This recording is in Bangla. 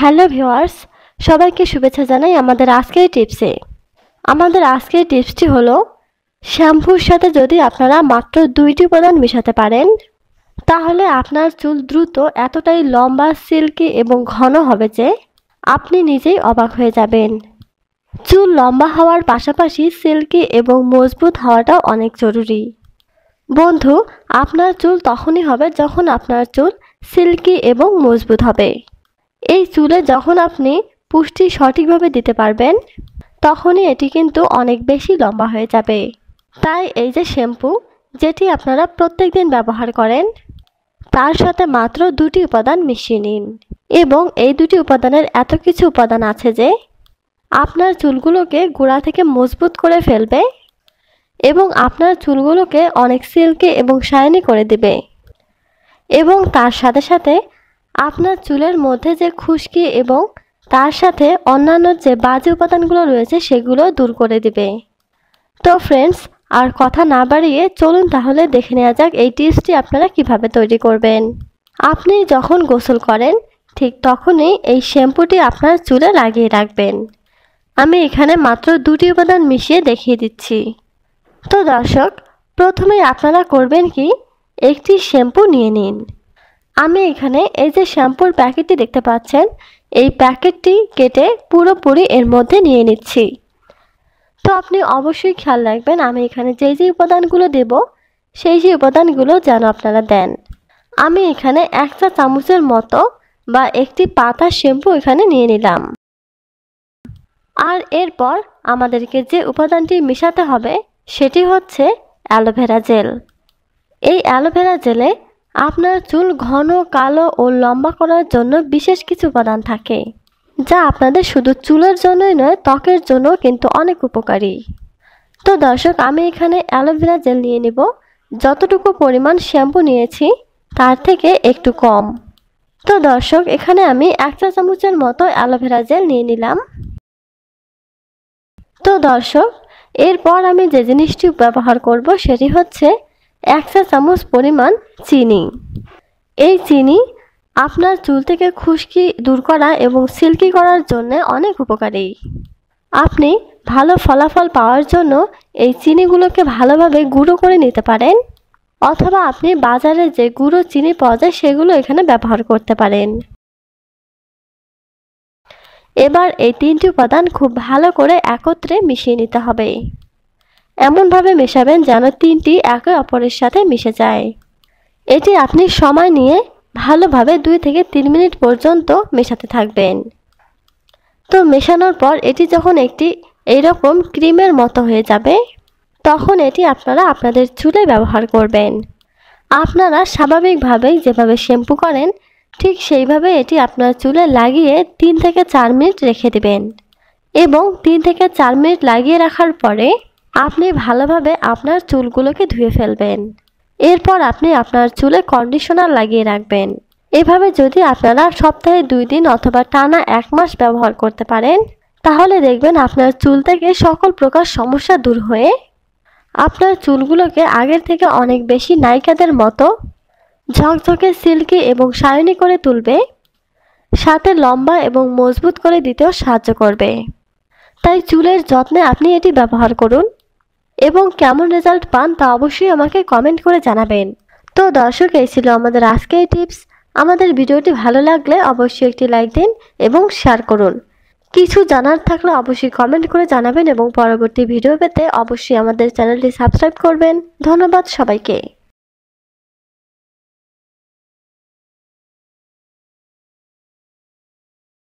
হ্যালো ভিওয়ার্স সবাইকে শুভেচ্ছা জানাই আমাদের আজকের টিপসে আমাদের আজকের টিপসটি হলো শ্যাম্পুর সাথে যদি আপনারা মাত্র দুইটি উপাদান মেশাতে পারেন তাহলে আপনার চুল দ্রুত এতটাই লম্বা সিল্কি এবং ঘন হবে যে আপনি নিজেই অবাক হয়ে যাবেন চুল লম্বা হওয়ার পাশাপাশি সিল্কি এবং মজবুত হওয়াটাও অনেক জরুরি বন্ধু আপনার চুল তখনই হবে যখন আপনার চুল সিল্কি এবং মজবুত হবে এই চুলে যখন আপনি পুষ্টি সঠিকভাবে দিতে পারবেন তখনই এটি কিন্তু অনেক বেশি লম্বা হয়ে যাবে তাই এই যে শ্যাম্পু যেটি আপনারা প্রত্যেক দিন ব্যবহার করেন তার সাথে মাত্র দুটি উপাদান মিশিয়ে নিন এবং এই দুটি উপাদানের এত কিছু উপাদান আছে যে আপনার চুলগুলোকে গোড়া থেকে মজবুত করে ফেলবে এবং আপনার চুলগুলোকে অনেক সিল্কি এবং শাইনি করে দেবে এবং তার সাথে সাথে আপনার চুলের মধ্যে যে খুশকি এবং তার সাথে অন্যান্য যে বাজে উপাদানগুলো রয়েছে সেগুলো দূর করে দেবে তো ফ্রেন্ডস আর কথা না বাড়িয়ে চলুন তাহলে দেখে নেওয়া যাক এই টিপসটি আপনারা কিভাবে তৈরি করবেন আপনি যখন গোসল করেন ঠিক তখনই এই শ্যাম্পুটি আপনার চুলে লাগিয়ে রাখবেন আমি এখানে মাত্র দুটি উপাদান মিশিয়ে দেখিয়ে দিচ্ছি তো দর্শক প্রথমে আপনারা করবেন কি একটি শ্যাম্পু নিয়ে নিন আমি এখানে এই যে শ্যাম্পুর প্যাকেটটি দেখতে পাচ্ছেন এই প্যাকেটটি কেটে পুরোপুরি এর মধ্যে নিয়ে নিচ্ছি তো আপনি অবশ্যই খেয়াল রাখবেন আমি এখানে যেই যে উপাদানগুলো দেব সেই সেই উপাদানগুলো যেন আপনারা দেন আমি এখানে এক চা চামচের মতো বা একটি পাতা শ্যাম্পু এখানে নিয়ে নিলাম আর এরপর আমাদেরকে যে উপাদানটি মেশাতে হবে সেটি হচ্ছে অ্যালোভেরা জেল এই অ্যালোভেরা জেলে আপনার চুল ঘন কালো ও লম্বা করার জন্য বিশেষ কিছু উপাদান থাকে যা আপনাদের শুধু চুলের জন্যই নয় ত্বকের জন্য কিন্তু অনেক উপকারী তো দর্শক আমি এখানে অ্যালোভেরা জেল নিয়ে নেব যতটুকু পরিমাণ শ্যাম্পু নিয়েছি তার থেকে একটু কম তো দর্শক এখানে আমি এক চা চামচের মতো অ্যালোভেরা জেল নিয়ে নিলাম তো দর্শক এরপর আমি যে জিনিসটি ব্যবহার করব সেটি হচ্ছে একশো চামচ পরিমাণ চিনি এই চিনি আপনার চুল থেকে খুশকি দূর করা এবং সিল্কি করার জন্য অনেক উপকারী আপনি ভালো ফলাফল পাওয়ার জন্য এই চিনিগুলোকে ভালোভাবে গুঁড়ো করে নিতে পারেন অথবা আপনি বাজারে যে গুঁড়ো চিনি পাওয়া যায় সেগুলো এখানে ব্যবহার করতে পারেন এবার এই তিনটি উপাদান খুব ভালো করে একত্রে মিশিয়ে নিতে হবে এমনভাবে মেশাবেন যেন তিনটি একে অপরের সাথে মিশে যায় এটি আপনি সময় নিয়ে ভালোভাবে দুই থেকে তিন মিনিট পর্যন্ত মেশাতে থাকবেন তো মেশানোর পর এটি যখন একটি এইরকম ক্রিমের মতো হয়ে যাবে তখন এটি আপনারা আপনাদের চুলে ব্যবহার করবেন আপনারা স্বাভাবিকভাবেই যেভাবে শ্যাম্পু করেন ঠিক সেইভাবে এটি আপনার চুলে লাগিয়ে তিন থেকে চার মিনিট রেখে দেবেন এবং তিন থেকে চার মিনিট লাগিয়ে রাখার পরে আপনি ভালোভাবে আপনার চুলগুলোকে ধুয়ে ফেলবেন এরপর আপনি আপনার চুলে কন্ডিশনার লাগিয়ে রাখবেন এভাবে যদি আপনারা সপ্তাহে দুই দিন অথবা টানা এক মাস ব্যবহার করতে পারেন তাহলে দেখবেন আপনার চুল থেকে সকল প্রকার সমস্যা দূর হয়ে আপনার চুলগুলোকে আগের থেকে অনেক বেশি নায়িকাদের মতো ঝকঝকে সিল্কি এবং সায়নি করে তুলবে সাথে লম্বা এবং মজবুত করে দিতেও সাহায্য করবে তাই চুলের যত্নে আপনি এটি ব্যবহার করুন এবং কেমন রেজাল্ট পান তা অবশ্যই আমাকে কমেন্ট করে জানাবেন তো দর্শক এই ছিল আমাদের আজকের টিপস আমাদের ভিডিওটি ভালো লাগলে অবশ্যই একটি লাইক দিন এবং শেয়ার করুন কিছু জানার থাকলে অবশ্যই কমেন্ট করে জানাবেন এবং পরবর্তী ভিডিও পেতে অবশ্যই আমাদের চ্যানেলটি সাবস্ক্রাইব করবেন ধন্যবাদ সবাইকে